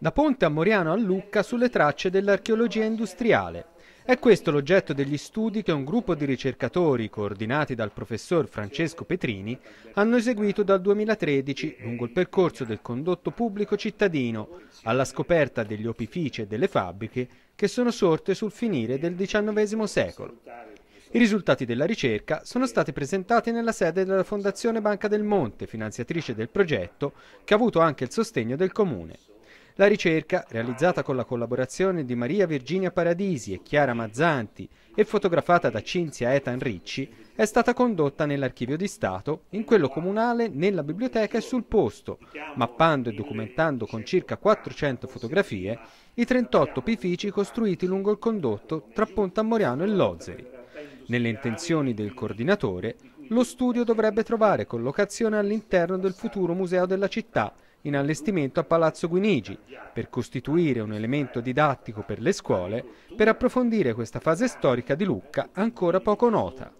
Da Ponte a Moriano a Lucca sulle tracce dell'archeologia industriale. È questo l'oggetto degli studi che un gruppo di ricercatori, coordinati dal professor Francesco Petrini, hanno eseguito dal 2013 lungo il percorso del condotto pubblico cittadino, alla scoperta degli opifici e delle fabbriche che sono sorte sul finire del XIX secolo. I risultati della ricerca sono stati presentati nella sede della Fondazione Banca del Monte, finanziatrice del progetto, che ha avuto anche il sostegno del Comune. La ricerca, realizzata con la collaborazione di Maria Virginia Paradisi e Chiara Mazzanti e fotografata da Cinzia Etan Ricci, è stata condotta nell'Archivio di Stato, in quello comunale, nella biblioteca e sul posto, mappando e documentando con circa 400 fotografie i 38 pifici costruiti lungo il condotto tra Pontamoriano e Lozeri. Nelle intenzioni del coordinatore, lo studio dovrebbe trovare collocazione all'interno del futuro museo della città in allestimento a Palazzo Guinigi, per costituire un elemento didattico per le scuole per approfondire questa fase storica di Lucca ancora poco nota.